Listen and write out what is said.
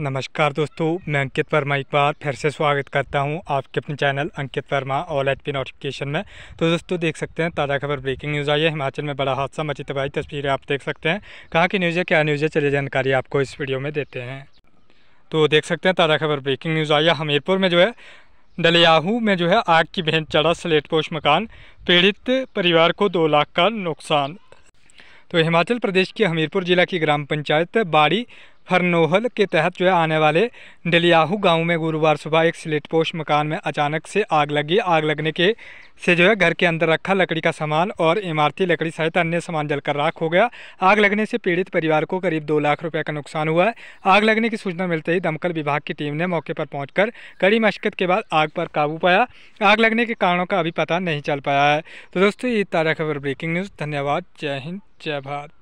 नमस्कार दोस्तों मैं अंकित वर्मा एक बार फिर से स्वागत करता हूं आपके अपने channel Ankit Verma all H P notification में तो दोस्तों देख सकते हैं ताज़ा खबर ब्रेकिंग न्यूज़ आई है हिमाचल में बड़ा हादसा मची तबाही तस्वीरें आप देख सकते हैं कहाँ की न्यूज़ है क्या न्यूज़ है चलिए जानकारी आपको इस वीडियो में देते हैं तो देख सकते हैं ताज़ा खबर ब्रेकिंग न्यूज़ आई है हमीरपुर में जो है डलियाहू में जो है आग की भेंट चढ़ा स्लेटपोश मकान पीड़ित परिवार को दो लाख का नुकसान तो हिमाचल प्रदेश के हमीरपुर जिला की ग्राम पंचायत बाड़ी हरनोहल के तहत जो है आने वाले डलियाहू गांव में गुरुवार सुबह एक स्लेट पोस्ट मकान में अचानक से आग लगी आग लगने के से जो है घर के अंदर रखा लकड़ी का सामान और इमारती लकड़ी सहित अन्य सामान जलकर राख हो गया आग लगने से पीड़ित परिवार को करीब दो लाख रुपए का नुकसान हुआ है आग लगने की सूचना मिलते ही दमकल विभाग की टीम ने मौके पर पहुंचकर कड़ी मशक्कत के बाद आग पर काबू पाया आग लगने के कारणों का अभी पता नहीं चल पाया है तो दोस्तों ये ताज़ा खबर ब्रेकिंग न्यूज़ धन्यवाद जय हिंद जय भारत